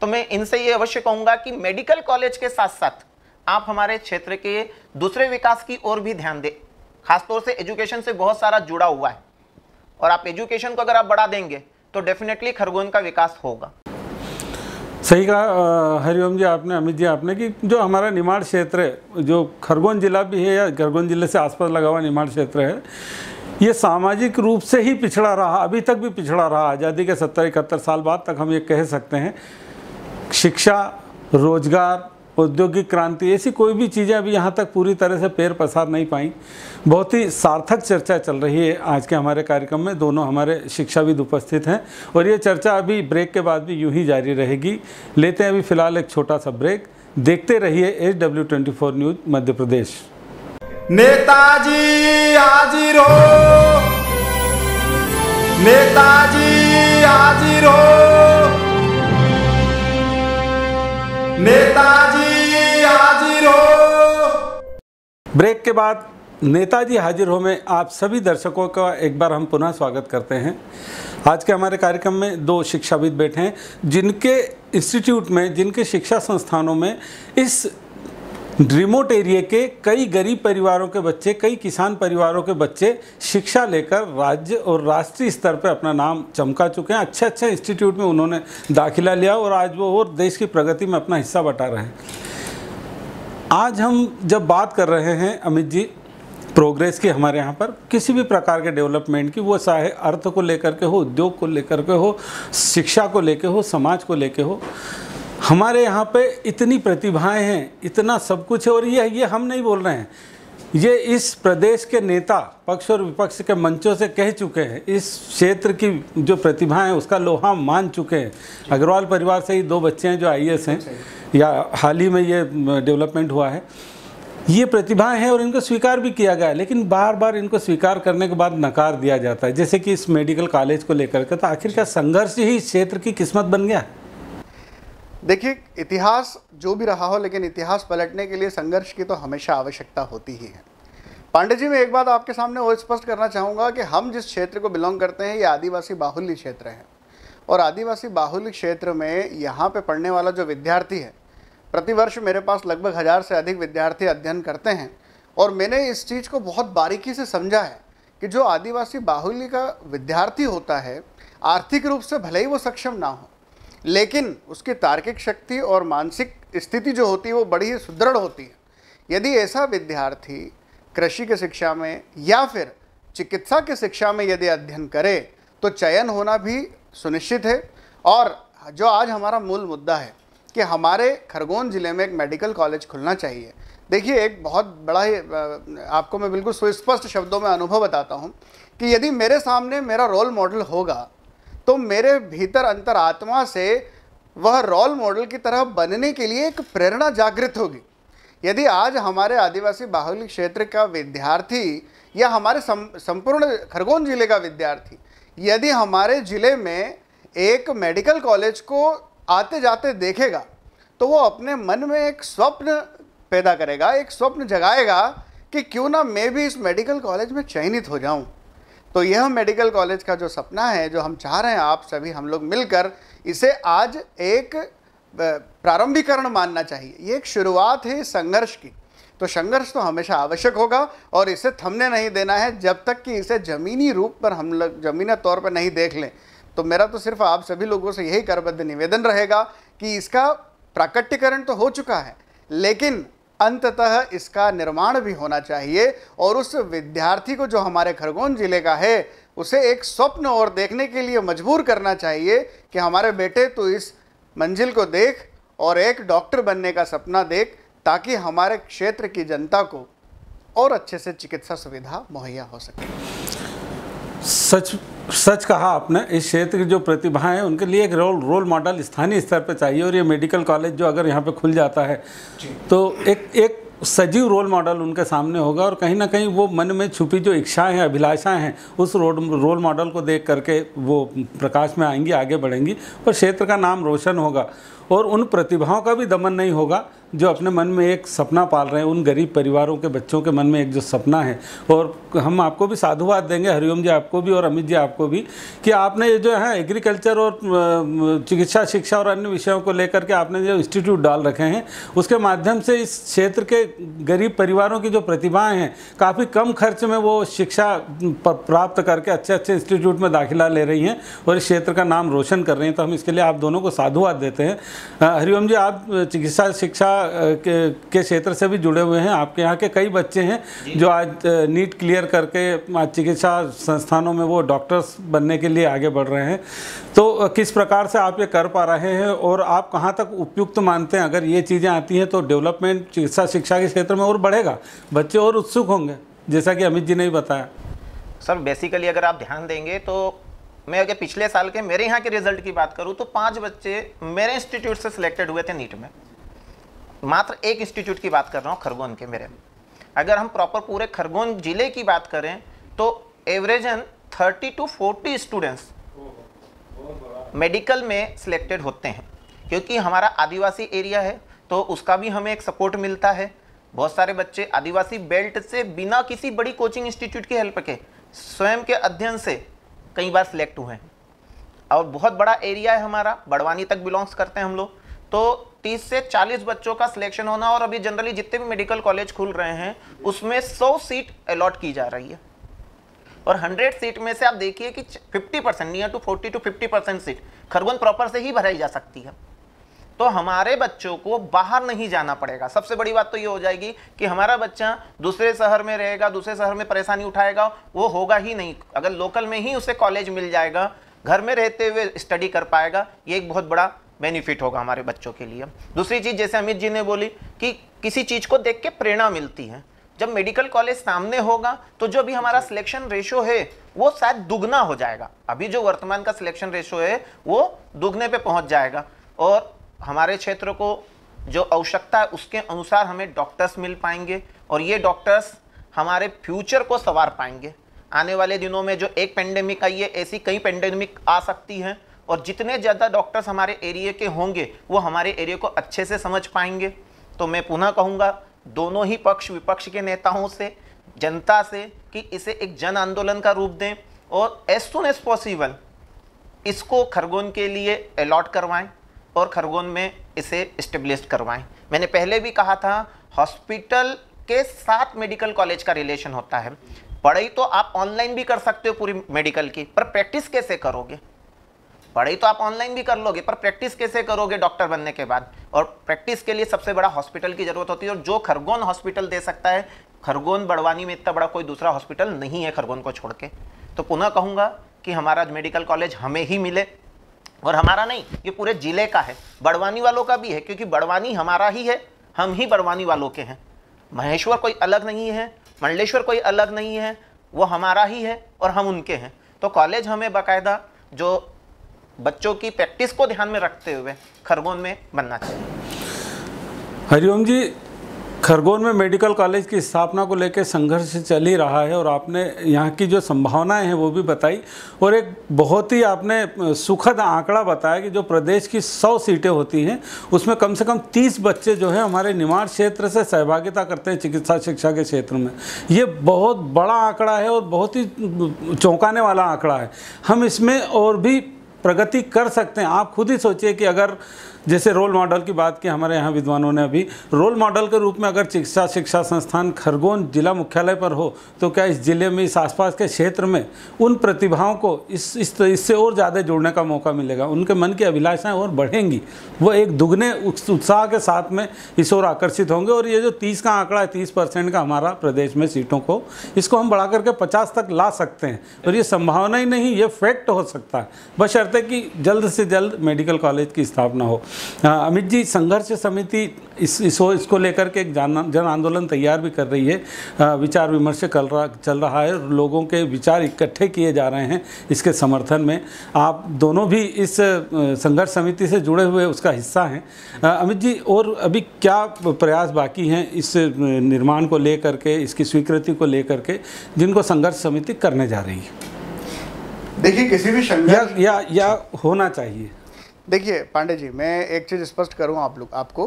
तो मैं इनसे ये अवश्य कहूंगा कि मेडिकल कॉलेज के साथ साथ आप हमारे क्षेत्र के दूसरे विकास की ओर भी ध्यान दें खासतौर से एजुकेशन से बहुत सारा जुड़ा हुआ है और आप एजुकेशन को अगर आप बढ़ा देंगे तो डेफिनेटली खरगोन का विकास होगा सही कहा हरिओम जी आपने अमित जी आपने कि जो हमारा निमाड़ क्षेत्र है जो खरगोन जिला भी है या खरगोन जिले से आसपास लगा हुआ निमाड़ क्षेत्र है ये सामाजिक रूप से ही पिछड़ा रहा अभी तक भी पिछड़ा रहा आज़ादी के सत्तर इकहत्तर साल बाद तक हम ये कह सकते हैं शिक्षा रोजगार औद्योगिक क्रांति ऐसी कोई भी चीज़ें अभी यहाँ तक पूरी तरह से पैर पसार नहीं पाई बहुत ही सार्थक चर्चा चल रही है आज के हमारे कार्यक्रम में दोनों हमारे शिक्षाविद उपस्थित हैं और ये चर्चा अभी ब्रेक के बाद भी यूं ही जारी रहेगी लेते हैं अभी फ़िलहाल एक छोटा सा ब्रेक देखते रहिए H W twenty four news Madhya Pradesh नेताजी हाजिर हो नेताजी हाजिर हो नेताजी हाजिर हो ब्रेक के बाद नेताजी हाजिर हो में आप सभी दर्शकों का एक बार हम पुनः स्वागत करते हैं आज के हमारे कार्यक्रम में दो शिक्षाविद बैठे हैं जिनके इंस्टीट्यूट में जिनके शिक्षा संस्थानों में इस रिमोट एरिया के कई गरीब परिवारों के बच्चे कई किसान परिवारों के बच्चे शिक्षा लेकर राज्य और राष्ट्रीय स्तर पर अपना नाम चमका चुके हैं अच्छे अच्छे इंस्टीट्यूट में उन्होंने दाखिला लिया और आज वो और देश की प्रगति में अपना हिस्सा बटा रहे हैं आज हम जब बात कर रहे हैं अमित जी प्रोग्रेस की हमारे यहाँ पर किसी भी प्रकार के डेवलपमेंट की वो चाहे अर्थ को लेकर के हो उद्योग को लेकर के हो शिक्षा को लेकर हो समाज को लेकर हो हमारे यहाँ पे इतनी प्रतिभाएं हैं इतना सब कुछ है और ये ये हम नहीं बोल रहे हैं ये इस प्रदेश के नेता पक्ष और विपक्ष के मंचों से कह चुके हैं इस क्षेत्र की जो प्रतिभाएं उसका लोहा मान चुके हैं अग्रवाल परिवार से ही दो बच्चे हैं जो आई हैं या हाल ही में ये डेवलपमेंट हुआ है ये प्रतिभाएं हैं और इनको स्वीकार भी किया गया है लेकिन बार बार इनको स्वीकार करने के बाद नकार दिया जाता है जैसे कि इस मेडिकल कॉलेज को लेकर के तो आखिरकार संघर्ष ही इस क्षेत्र की किस्मत बन गया देखिए इतिहास जो भी रहा हो लेकिन इतिहास पलटने के लिए संघर्ष की तो हमेशा आवश्यकता होती ही है पांडे जी मैं एक बात आपके सामने और स्पष्ट करना चाहूँगा कि हम जिस क्षेत्र को बिलोंग करते हैं ये आदिवासी बाहुल्य क्षेत्र है और आदिवासी बाहुल्य क्षेत्र में यहाँ पे पढ़ने वाला जो विद्यार्थी है प्रतिवर्ष मेरे पास लगभग हज़ार से अधिक विद्यार्थी अध्ययन करते हैं और मैंने इस चीज़ को बहुत बारीकी से समझा है कि जो आदिवासी बाहुल्य का विद्यार्थी होता है आर्थिक रूप से भले ही वो सक्षम ना हो लेकिन उसकी तार्किक शक्ति और मानसिक स्थिति जो होती है वो बड़ी ही सुदृढ़ होती है यदि ऐसा विद्यार्थी कृषि की शिक्षा में या फिर चिकित्सा की शिक्षा में यदि अध्ययन करे तो चयन होना भी सुनिश्चित है और जो आज हमारा मूल मुद्दा है कि हमारे खरगोन ज़िले में एक मेडिकल कॉलेज खुलना चाहिए देखिए एक बहुत बड़ा ही आपको मैं बिल्कुल सुस्पष्ट शब्दों में अनुभव बताता हूँ कि यदि मेरे सामने मेरा रोल मॉडल होगा तो मेरे भीतर अंतरात्मा से वह रोल मॉडल की तरह बनने के लिए एक प्रेरणा जागृत होगी यदि आज हमारे आदिवासी बाहुल्य क्षेत्र का विद्यार्थी या हमारे सम, संपूर्ण खरगोन जिले का विद्यार्थी यदि हमारे ज़िले में एक मेडिकल कॉलेज को आते जाते देखेगा तो वो अपने मन में एक स्वप्न पैदा करेगा एक स्वप्न जगाएगा कि क्यों ना मैं भी इस मेडिकल कॉलेज में चयनित हो जाऊं तो यह मेडिकल कॉलेज का जो सपना है जो हम चाह रहे हैं आप सभी हम लोग मिलकर इसे आज एक प्रारंभिकरण मानना चाहिए ये एक शुरुआत है संघर्ष की तो संघर्ष तो हमेशा आवश्यक होगा और इसे थमने नहीं देना है जब तक कि इसे ज़मीनी रूप पर हम लोग ज़मीनी तौर पर नहीं देख लें तो मेरा तो सिर्फ आप सभी लोगों से यही करबद्ध निवेदन रहेगा कि इसका प्राकट्यकरण तो हो चुका है लेकिन अंततः इसका निर्माण भी होना चाहिए और उस विद्यार्थी को जो हमारे खरगोन ज़िले का है उसे एक स्वप्न और देखने के लिए मजबूर करना चाहिए कि हमारे बेटे तो इस मंजिल को देख और एक डॉक्टर बनने का सपना देख ताकि हमारे क्षेत्र की जनता को और अच्छे से चिकित्सा सुविधा मुहैया हो सके सच सच कहा आपने इस क्षेत्र की जो प्रतिभाएं हैं उनके लिए एक रोल रोल मॉडल स्थानीय स्तर पर चाहिए और ये मेडिकल कॉलेज जो अगर यहाँ पे खुल जाता है तो एक एक सजीव रोल मॉडल उनके सामने होगा और कहीं ना कहीं वो मन में छुपी जो इच्छाएं हैं अभिलाषाएं हैं उस रोड रोल मॉडल को देख करके वो प्रकाश में आएंगी आगे बढ़ेंगी और क्षेत्र का नाम रोशन होगा और उन प्रतिभाओं का भी दमन नहीं होगा जो अपने मन में एक सपना पाल रहे हैं उन गरीब परिवारों के बच्चों के मन में एक जो सपना है और हम आपको भी साधुवाद देंगे हरिओम जी आपको भी और अमित जी आपको भी कि आपने ये जो है एग्रीकल्चर और चिकित्सा शिक्षा और अन्य विषयों को लेकर के आपने जो इंस्टीट्यूट डाल रखे हैं उसके माध्यम से इस क्षेत्र के गरीब परिवारों की जो प्रतिभाएँ हैं काफ़ी कम खर्च में वो शिक्षा प्राप्त करके अच्छे अच्छे इंस्टीट्यूट में दाखिला ले रही हैं और इस क्षेत्र का नाम रोशन कर रही हैं तो हम इसके लिए आप दोनों को साधुवाद देते हैं हरिओम जी आप चिकित्सा शिक्षा के, के क्षेत्र से भी जुड़े हुए हैं आपके यहाँ के कई बच्चे हैं जो आज नीट क्लियर करके चिकित्सा संस्थानों में वो डॉक्टर्स बनने के लिए आगे बढ़ रहे हैं तो किस प्रकार से आप ये कर पा रहे हैं और आप कहाँ तक उपयुक्त मानते हैं अगर ये चीज़ें आती हैं तो डेवलपमेंट चिकित्सा शिक्षा के क्षेत्र में और बढ़ेगा बच्चे और उत्सुक होंगे जैसा कि अमित जी ने भी बताया सर बेसिकली अगर आप ध्यान देंगे तो मैं अगर पिछले साल के मेरे यहाँ के रिजल्ट की बात करूँ तो पांच बच्चे मेरे इंस्टीट्यूट से सिलेक्टेड हुए थे नीट में मात्र एक इंस्टीट्यूट की बात कर रहा हूँ खरगोन के मेरे अगर हम प्रॉपर पूरे खरगोन जिले की बात करें तो average thirty two forty students medical में सिलेक्टेड होते हैं क्योंकि हमारा आदिवासी एरिया है तो उसका भी हमें एक सपोर्ट मिलता है बहुत सारे बच्चे आदिवासी बेल्ट से बिना किसी बड़ी कोचिंग इंस्टीट्यूट की हेल्प के स्वयं के अध्ययन से कई बार सिलेक्ट हुए हैं और बहुत बड़ा एरिया है हमारा बड़वानी तक बिलोंग्स करते हैं हम लोग तो 30 से 40 बच्चों का सिलेक्शन होना और अभी जनरली जितने भी मेडिकल कॉलेज खुल रहे हैं उसमें 100 सीट अलॉट की जा रही है और 100 सीट में से आप देखिए कि 50 percent near to 40 to 50 percent seat Khargone proper से ही भराई जा सकती है तो हमारे बच्चों को बाहर नहीं जाना पड़ेगा सबसे बड़ी बात तो ये हो जाएगी कि हमारा बच्चा दूसरे शहर में रहेगा दूसरे शहर में परेशानी उठाएगा वो होगा ही नहीं अगर लोकल में ही उसे कॉलेज मिल जाएगा घर में रहते हुए स्टडी कर पाएगा ये एक बहुत बड़ा बेनिफिट होगा हमारे बच्चों के लिए दूसरी चीज़ जैसे अमित जी ने बोली कि किसी चीज़ को देख के प्रेरणा मिलती है जब मेडिकल कॉलेज सामने होगा तो जो भी हमारा सिलेक्शन रेशो है वो शायद दुगना हो जाएगा अभी जो वर्तमान का सिलेक्शन रेशो है वो दुगने पे पहुंच जाएगा और हमारे क्षेत्र को जो आवश्यकता है उसके अनुसार हमें डॉक्टर्स मिल पाएंगे और ये डॉक्टर्स हमारे फ्यूचर को संवार पाएंगे आने वाले दिनों में जो एक पेंडेमिक आई है ऐसी कई पेंडेमिक आ सकती हैं और जितने ज़्यादा डॉक्टर्स हमारे एरिए के होंगे वो हमारे एरिए को अच्छे से समझ पाएंगे तो मैं पुनः कहूँगा दोनों ही पक्ष विपक्ष के नेताओं से जनता से कि इसे एक जन आंदोलन का रूप दें और एज सुन एज पॉसिबल इसको खरगोन के लिए अलॉट करवाएं और खरगोन में इसे इस्टेब्लिश करवाएं मैंने पहले भी कहा था हॉस्पिटल के साथ मेडिकल कॉलेज का रिलेशन होता है पढ़ाई तो आप ऑनलाइन भी कर सकते हो पूरी मेडिकल की पर प्रैक्टिस कैसे करोगे पढ़ाई तो आप ऑनलाइन भी कर लोगे पर प्रैक्टिस कैसे करोगे डॉक्टर बनने के बाद और प्रैक्टिस के लिए सबसे बड़ा हॉस्पिटल की ज़रूरत होती है और जो खरगोन हॉस्पिटल दे सकता है खरगोन बड़वानी में इतना बड़ा कोई दूसरा हॉस्पिटल नहीं है खरगोन को छोड़ के तो पुनः कहूँगा कि हमारा मेडिकल कॉलेज हमें ही मिले और हमारा नहीं ये पूरे ज़िले का है बड़वानी वालों का भी है क्योंकि बड़वानी हमारा ही है हम ही बड़वानी वालों के हैं महेश्वर कोई अलग नहीं है मंडलेश्वर कोई अलग नहीं है वो हमारा ही है और हम उनके हैं तो कॉलेज हमें बाकायदा जो बच्चों की प्रैक्टिस को ध्यान में रखते हुए खरगोन में बनना चाहिए हरिओम जी खरगोन में मेडिकल कॉलेज की स्थापना को लेकर संघर्ष चल ही रहा है और आपने यहाँ की जो संभावनाएं हैं वो भी बताई और एक बहुत ही आपने सुखद आंकड़ा बताया कि जो प्रदेश की 100 सीटें होती हैं उसमें कम से कम 30 बच्चे जो है हमारे निमाड़ क्षेत्र से सहभागिता करते हैं चिकित्सा शिक्षा के क्षेत्र में ये बहुत बड़ा आंकड़ा है और बहुत ही चौंकाने वाला आंकड़ा है हम इसमें और भी प्रगति कर सकते हैं आप खुद ही सोचिए कि अगर जैसे रोल मॉडल की बात की हमारे यहाँ विद्वानों ने अभी रोल मॉडल के रूप में अगर चिकित्सा शिक्षा संस्थान खरगोन जिला मुख्यालय पर हो तो क्या इस जिले में इस आसपास के क्षेत्र में उन प्रतिभाओं को इस इससे इस और ज़्यादा जुड़ने का मौका मिलेगा उनके मन की अभिलाषाएँ और बढ़ेंगी वो एक दुगने उत्साह के साथ में इस ओर आकर्षित होंगे और ये जो तीस का आंकड़ा है तीस परसेंट का हमारा प्रदेश में सीटों को इसको हम बढ़ा करके पचास तक ला सकते हैं और ये संभावना ही नहीं ये फैक्ट हो सकता है बशर्ते कि जल्द से जल्द मेडिकल कॉलेज की स्थापना हो हाँ, अमित जी संघर्ष समिति इस इसो इसको लेकर के एक जन जन आंदोलन तैयार भी कर रही है विचार विमर्श चल रहा चल रहा है लोगों के विचार इकट्ठे किए जा रहे हैं इसके समर्थन में आप दोनों भी इस संघर्ष समिति से जुड़े हुए उसका हिस्सा हैं अमित जी और अभी क्या प्रयास बाकी हैं इस निर्माण को लेकर के इसकी स्वीकृति को लेकर के जिनको संघर्ष समिति करने जा रही है देखिए किसी भी संघर्ष या, या, या होना चाहिए देखिए पांडे जी मैं एक चीज़ स्पष्ट करूँ आप लोग आपको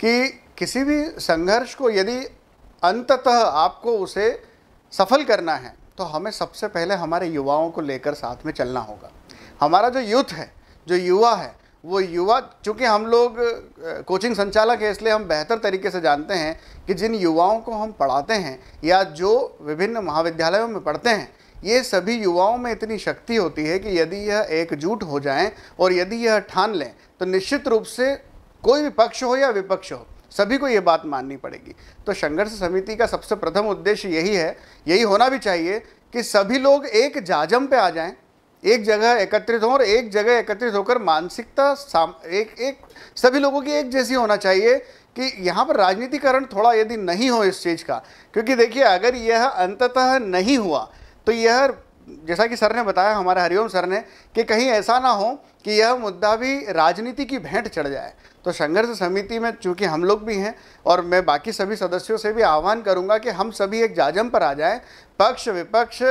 कि किसी भी संघर्ष को यदि अंततः आपको उसे सफल करना है तो हमें सबसे पहले हमारे युवाओं को लेकर साथ में चलना होगा हमारा जो यूथ है जो युवा है वो युवा चूँकि हम लोग कोचिंग संचालक है इसलिए हम बेहतर तरीके से जानते हैं कि जिन युवाओं को हम पढ़ाते हैं या जो विभिन्न महाविद्यालयों में पढ़ते हैं ये सभी युवाओं में इतनी शक्ति होती है कि यदि यह एकजुट हो जाएं और यदि यह ठान लें तो निश्चित रूप से कोई भी पक्ष हो या विपक्ष हो सभी को यह बात माननी पड़ेगी तो संघर्ष समिति का सबसे प्रथम उद्देश्य यही है यही होना भी चाहिए कि सभी लोग एक जाजम पे आ जाएं एक जगह एकत्रित हों और एक जगह एकत्रित होकर मानसिकता एक एक सभी लोगों की एक जैसी होना चाहिए कि यहाँ पर राजनीतिकरण थोड़ा यदि नहीं हो इस चीज़ का क्योंकि देखिए अगर यह अंततः नहीं हुआ तो यह जैसा कि सर ने बताया हमारे हरिओम सर ने कि कहीं ऐसा ना हो कि यह मुद्दा भी राजनीति की भेंट चढ़ जाए तो संघर्ष समिति में चूंकि हम लोग भी हैं और मैं बाकी सभी सदस्यों से भी आह्वान करूंगा कि हम सभी एक जाजम पर आ जाएं पक्ष विपक्ष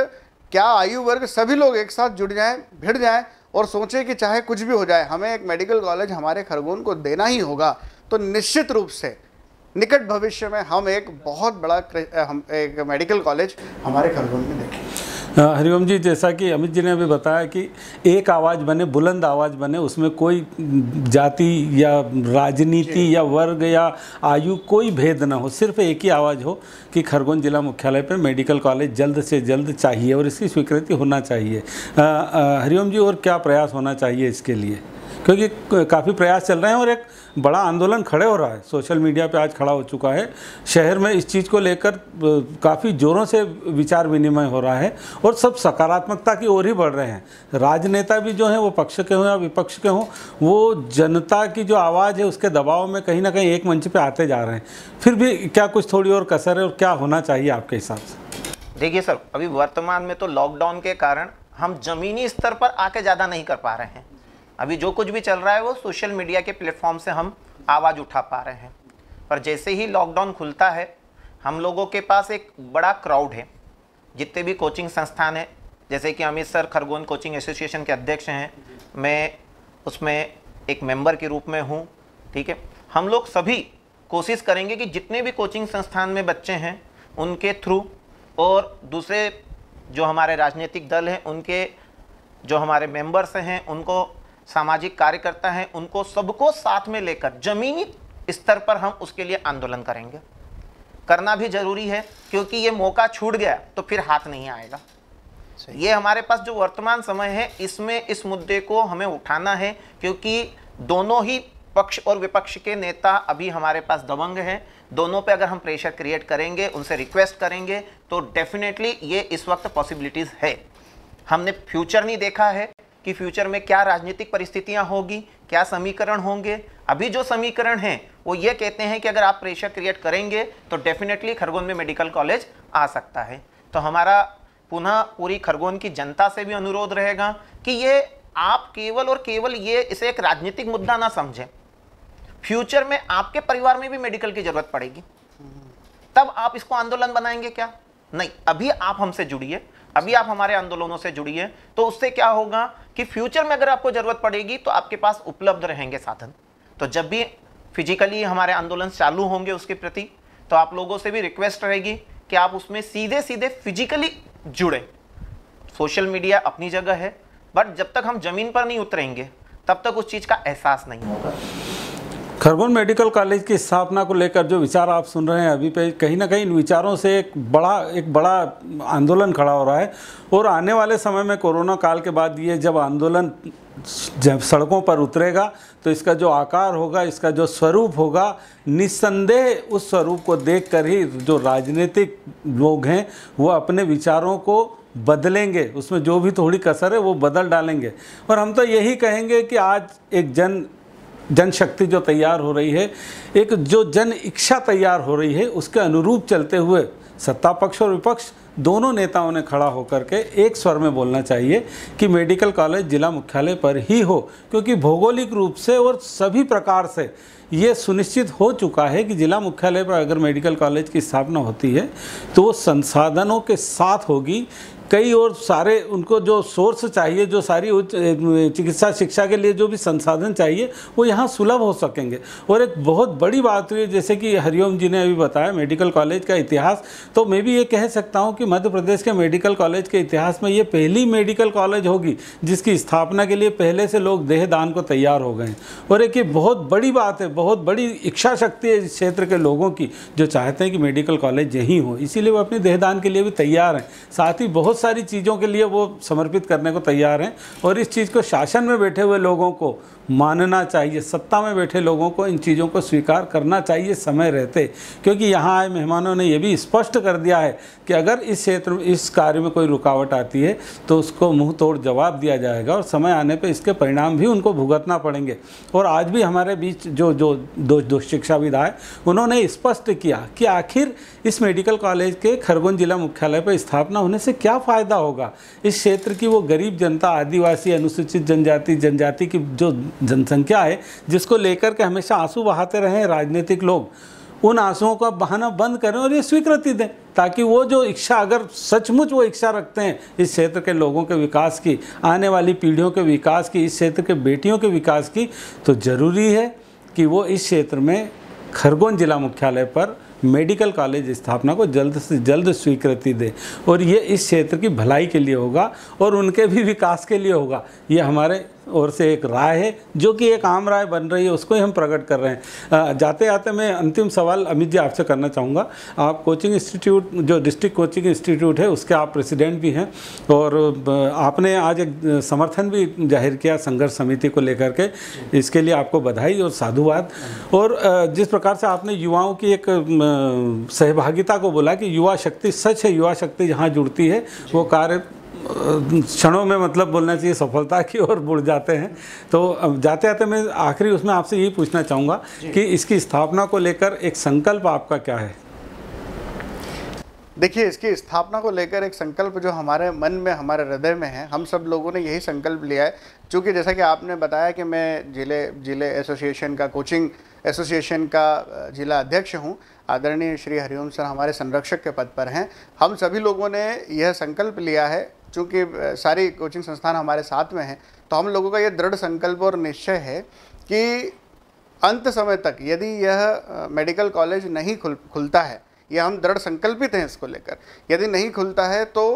क्या आयु वर्ग सभी लोग एक साथ जुड़ जाएं भिड़ जाएं और सोचें कि चाहे कुछ भी हो जाए हमें एक मेडिकल कॉलेज हमारे खरगोन को देना ही होगा तो निश्चित रूप से निकट भविष्य में हम एक बहुत बड़ा हम एक मेडिकल कॉलेज हमारे खरगोन में देखें हरिओम जी जैसा कि अमित जी ने अभी बताया कि एक आवाज़ बने बुलंद आवाज़ बने उसमें कोई जाति या राजनीति या वर्ग या आयु कोई भेद ना हो सिर्फ एक ही आवाज़ हो कि खरगोन जिला मुख्यालय पर मेडिकल कॉलेज जल्द से जल्द चाहिए और इसकी स्वीकृति होना चाहिए हरिओम जी और क्या प्रयास होना चाहिए इसके लिए क्योंकि काफ़ी प्रयास चल रहे हैं और एक बड़ा आंदोलन खड़े हो रहा है सोशल मीडिया पे आज खड़ा हो चुका है शहर में इस चीज़ को लेकर काफ़ी ज़ोरों से विचार विनिमय हो रहा है और सब सकारात्मकता की ओर ही बढ़ रहे हैं राजनेता भी जो हैं वो पक्ष के हों या विपक्ष के हों वो जनता की जो आवाज़ है उसके दबाव में कहीं ना कहीं एक मंच पर आते जा रहे हैं फिर भी क्या कुछ थोड़ी और कसर है और क्या होना चाहिए आपके हिसाब से देखिए सर अभी वर्तमान में तो लॉकडाउन के कारण हम जमीनी स्तर पर आके ज़्यादा नहीं कर पा रहे हैं अभी जो कुछ भी चल रहा है वो सोशल मीडिया के प्लेटफॉर्म से हम आवाज़ उठा पा रहे हैं पर जैसे ही लॉकडाउन खुलता है हम लोगों के पास एक बड़ा क्राउड है जितने भी कोचिंग संस्थान हैं जैसे कि Amit sir Khargone coaching association के अध्यक्ष हैं मैं उसमें एक मेंबर के रूप में हूँ ठीक है हम लोग सभी कोशिश करेंगे कि जितने भी कोचिंग संस्थान में बच्चे हैं उनके थ्रू और दूसरे जो हमारे राजनीतिक दल हैं उनके जो हमारे मेंबर्स हैं उनको सामाजिक कार्यकर्ता हैं उनको सबको साथ में लेकर जमीनी स्तर पर हम उसके लिए आंदोलन करेंगे करना भी जरूरी है क्योंकि ये मौका छूट गया तो फिर हाथ नहीं आएगा ये हमारे पास जो वर्तमान समय है इसमें इस मुद्दे को हमें उठाना है क्योंकि दोनों ही पक्ष और विपक्ष के नेता अभी हमारे पास दबंग हैं दोनों पे अगर हम प्रेशर क्रिएट करेंगे उनसे रिक्वेस्ट करेंगे तो डेफिनेटली ये इस वक्त पॉसिबिलिटीज़ है हमने फ्यूचर नहीं देखा है कि फ्यूचर में क्या राजनीतिक परिस्थितियां होगी क्या समीकरण होंगे अभी जो समीकरण है वो ये कहते हैं कि अगर आप प्रेशर क्रिएट करेंगे तो डेफिनेटली खरगोन में मेडिकल कॉलेज आ सकता है तो हमारा पुनः पूरी खरगोन की जनता से भी अनुरोध रहेगा कि ये आप केवल और केवल ये इसे एक राजनीतिक मुद्दा ना समझें फ्यूचर में आपके परिवार में भी मेडिकल की ज़रूरत पड़ेगी तब आप इसको आंदोलन बनाएंगे क्या नहीं अभी आप हमसे जुड़िए अभी आप हमारे आंदोलनों से जुड़िए तो उससे क्या होगा कि फ्यूचर में अगर आपको ज़रूरत पड़ेगी तो आपके पास उपलब्ध रहेंगे साधन तो जब भी फिजिकली हमारे आंदोलन चालू होंगे उसके प्रति तो आप लोगों से भी रिक्वेस्ट रहेगी कि आप उसमें सीधे सीधे फिजिकली जुड़ें सोशल मीडिया अपनी जगह है बट जब तक हम ज़मीन पर नहीं उतरेंगे तब तक उस चीज़ का एहसास नहीं होगा खरगोन मेडिकल कॉलेज की स्थापना को लेकर जो विचार आप सुन रहे हैं अभी पे कहीं ना कहीं इन विचारों से एक बड़ा एक बड़ा आंदोलन खड़ा हो रहा है और आने वाले समय में कोरोना काल के बाद ये जब आंदोलन जब सड़कों पर उतरेगा तो इसका जो आकार होगा इसका जो स्वरूप होगा निस्संदेह उस स्वरूप को देख ही जो राजनीतिक लोग हैं वो अपने विचारों को बदलेंगे उसमें जो भी थोड़ी कसर है वो बदल डालेंगे और हम तो यही कहेंगे कि आज एक जन जनशक्ति जो तैयार हो रही है एक जो जन इच्छा तैयार हो रही है उसके अनुरूप चलते हुए सत्ता पक्ष और विपक्ष दोनों नेताओं ने खड़ा होकर के एक स्वर में बोलना चाहिए कि मेडिकल कॉलेज जिला मुख्यालय पर ही हो क्योंकि भौगोलिक रूप से और सभी प्रकार से ये सुनिश्चित हो चुका है कि जिला मुख्यालय पर अगर मेडिकल कॉलेज की स्थापना होती है तो वो संसाधनों के साथ होगी कई और सारे उनको जो सोर्स चाहिए जो सारी उच्च चिकित्सा शिक्षा के लिए जो भी संसाधन चाहिए वो यहाँ सुलभ हो सकेंगे और एक बहुत बड़ी बात हुई जैसे कि हरिओम जी ने अभी बताया मेडिकल कॉलेज का इतिहास तो मैं भी ये कह सकता हूँ कि मध्य प्रदेश के मेडिकल कॉलेज के इतिहास में ये पहली मेडिकल कॉलेज होगी जिसकी स्थापना के लिए पहले से लोग देहदान को तैयार हो गए और एक ये बहुत बड़ी बात है बहुत बड़ी इच्छा शक्ति है इस क्षेत्र के लोगों की जो चाहते हैं कि मेडिकल कॉलेज यहीं हो इसीलिए वो अपने देहदान के लिए भी तैयार हैं साथ ही बहुत बहुत सारी चीज़ों के लिए वो समर्पित करने को तैयार हैं और इस चीज़ को शासन में बैठे हुए लोगों को मानना चाहिए सत्ता में बैठे लोगों को इन चीज़ों को स्वीकार करना चाहिए समय रहते क्योंकि यहाँ आए मेहमानों ने यह भी स्पष्ट कर दिया है कि अगर इस क्षेत्र में इस कार्य में कोई रुकावट आती है तो उसको मुंह तोड़ जवाब दिया जाएगा और समय आने पर इसके परिणाम भी उनको भुगतना पड़ेंगे और आज भी हमारे बीच जो जो दो, दो शिक्षाविद आए उन्होंने स्पष्ट किया कि आखिर इस मेडिकल कॉलेज के खरगोन जिला मुख्यालय पर स्थापना होने से क्या फ़ायदा होगा इस क्षेत्र की वो गरीब जनता आदिवासी अनुसूचित जनजाति जनजाति की जो जनसंख्या है जिसको लेकर के हमेशा आंसू बहाते रहें राजनीतिक लोग उन आंसुओं का बहाना बंद करें और ये स्वीकृति दें ताकि वो जो इच्छा अगर सचमुच वो इच्छा रखते हैं इस क्षेत्र के लोगों के विकास की आने वाली पीढ़ियों के विकास की इस क्षेत्र के बेटियों के विकास की तो ज़रूरी है कि वो इस क्षेत्र में खरगोन जिला मुख्यालय पर मेडिकल कॉलेज स्थापना को जल्द से जल्द स्वीकृति दे और ये इस क्षेत्र की भलाई के लिए होगा और उनके भी विकास के लिए होगा ये हमारे ओर से एक राय है जो कि एक आम राय बन रही है उसको ही हम प्रकट कर रहे हैं जाते आते मैं अंतिम सवाल अमित जी आपसे करना चाहूँगा आप कोचिंग इंस्टीट्यूट जो डिस्ट्रिक्ट कोचिंग इंस्टीट्यूट है उसके आप प्रेसिडेंट भी हैं और आपने आज एक समर्थन भी जाहिर किया संघर्ष समिति को लेकर के इसके लिए आपको बधाई और साधुवाद और जिस प्रकार से आपने युवाओं की एक सहभागिता को बोला कि युवा शक्ति सच है युवा शक्ति जहाँ जुड़ती है वो कार्य क्षणों में मतलब बोलना चाहिए सफलता की ओर बुढ़ जाते हैं तो जाते जाते मैं आखिरी उसमें आपसे यही पूछना चाहूँगा कि इसकी स्थापना को लेकर एक संकल्प आपका क्या है देखिए इसकी स्थापना को लेकर एक संकल्प जो हमारे मन में हमारे हृदय में है हम सब लोगों ने यही संकल्प लिया है क्योंकि जैसा कि आपने बताया कि मैं जिले जिले एसोसिएशन का कोचिंग एसोसिएशन का जिला अध्यक्ष हूँ आदरणीय श्री हरिओम सर हमारे संरक्षक के पद पर हैं हम सभी लोगों ने यह संकल्प लिया है चूँकि सारी कोचिंग संस्थान हमारे साथ में हैं तो हम लोगों का यह दृढ़ संकल्प और निश्चय है कि अंत समय तक यदि यह मेडिकल कॉलेज नहीं खुल खुलता है यह हम दृढ़ संकल्पित हैं इसको लेकर यदि नहीं खुलता है तो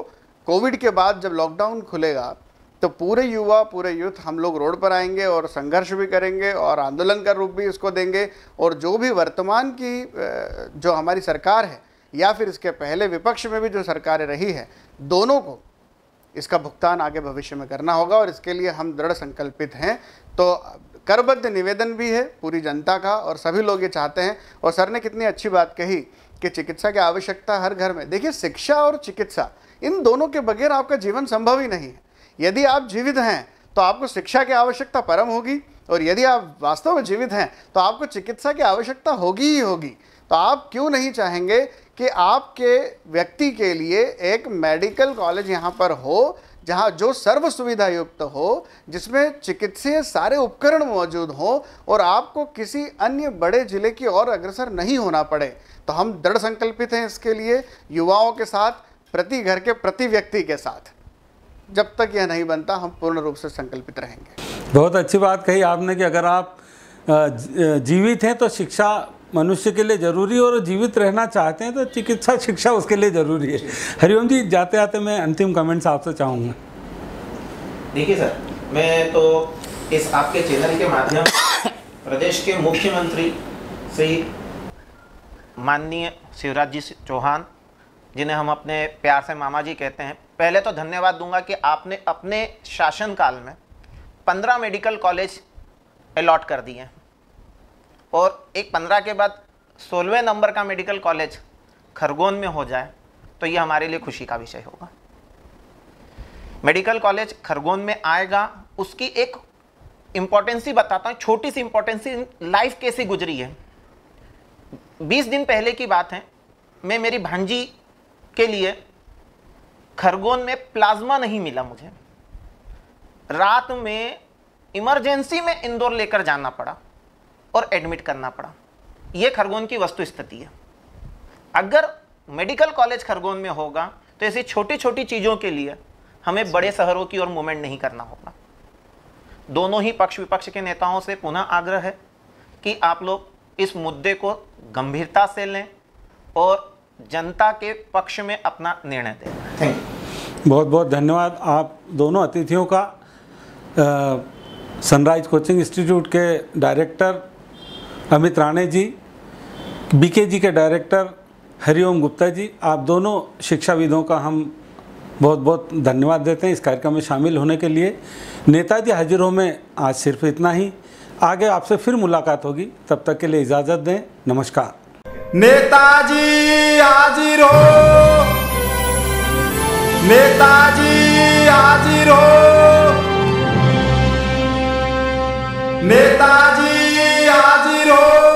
कोविड के बाद जब लॉकडाउन खुलेगा तो पूरे युवा पूरे यूथ हम लोग रोड पर आएंगे और संघर्ष भी करेंगे और आंदोलन का रूप भी इसको देंगे और जो भी वर्तमान की जो हमारी सरकार है या फिर इसके पहले विपक्ष में भी जो सरकारें रही है दोनों को इसका भुगतान आगे भविष्य में करना होगा और इसके लिए हम दृढ़ संकल्पित हैं तो करबद्ध निवेदन भी है पूरी जनता का और सभी लोग ये चाहते हैं और सर ने कितनी अच्छी बात कही कि चिकित्सा की आवश्यकता हर घर में देखिए शिक्षा और चिकित्सा इन दोनों के बगैर आपका जीवन संभव ही नहीं है यदि आप जीवित हैं तो आपको शिक्षा की आवश्यकता परम होगी और यदि आप वास्तव में जीवित हैं तो आपको चिकित्सा की आवश्यकता होगी ही होगी तो आप क्यों नहीं चाहेंगे कि आपके व्यक्ति के लिए एक मेडिकल कॉलेज यहाँ पर हो जहाँ जो सर्व सुविधा युक्त हो जिसमें चिकित्सीय सारे उपकरण मौजूद हों और आपको किसी अन्य बड़े जिले की ओर अग्रसर नहीं होना पड़े तो हम दृढ़ संकल्पित हैं इसके लिए युवाओं के साथ प्रति घर के प्रति व्यक्ति के साथ जब तक यह नहीं बनता हम पूर्ण रूप से संकल्पित रहेंगे बहुत अच्छी बात कही आपने कि अगर आप जीवित हैं तो शिक्षा मनुष्य के लिए जरूरी है और जीवित रहना चाहते हैं तो चिकित्सा शिक्षा उसके लिए जरूरी है हरिओम जी जाते आते मैं अंतिम कमेंट्स आपसे चाहूँगा देखिए सर मैं तो इस आपके चैनल के माध्यम प्रदेश के मुख्यमंत्री श्री माननीय शिवराज जी चौहान जिन्हें हम अपने प्यार से मामा जी कहते हैं पहले तो धन्यवाद दूंगा कि आपने अपने शासनकाल में पंद्रह मेडिकल कॉलेज अलॉट कर दिए और एक पंद्रह के बाद सोलहवें नंबर का मेडिकल कॉलेज खरगोन में हो जाए तो ये हमारे लिए खुशी का विषय होगा मेडिकल कॉलेज खरगोन में आएगा उसकी एक इम्पोर्टेंस ही बताता हूँ छोटी सी इम्पोर्टेंस लाइफ कैसी गुजरी है बीस दिन पहले की बात है मैं मेरी भांजी के लिए खरगोन में प्लाज्मा नहीं मिला मुझे रात में इमरजेंसी में इंदौर लेकर जाना पड़ा और एडमिट करना पड़ा यह खरगोन की वस्तु स्थिति है अगर मेडिकल कॉलेज खरगोन में होगा तो ऐसी छोटी छोटी चीज़ों के लिए हमें बड़े शहरों की ओर मूवमेंट नहीं करना होगा दोनों ही पक्ष विपक्ष के नेताओं से पुनः आग्रह है कि आप लोग इस मुद्दे को गंभीरता से लें और जनता के पक्ष में अपना निर्णय दे बहुत बहुत धन्यवाद आप दोनों अतिथियों का सनराइज कोचिंग इंस्टीट्यूट के डायरेक्टर अमित राणे जी बीके जी के डायरेक्टर हरिओम गुप्ता जी आप दोनों शिक्षाविदों का हम बहुत बहुत धन्यवाद देते हैं इस कार्यक्रम में शामिल होने के लिए नेताजी हाजिरों में आज सिर्फ इतना ही आगे आपसे फिर मुलाकात होगी तब तक के लिए इजाज़त दें नमस्कार नेताजी हाजिर हो नेताजी हाजिर हो नेताजी हाजिर हो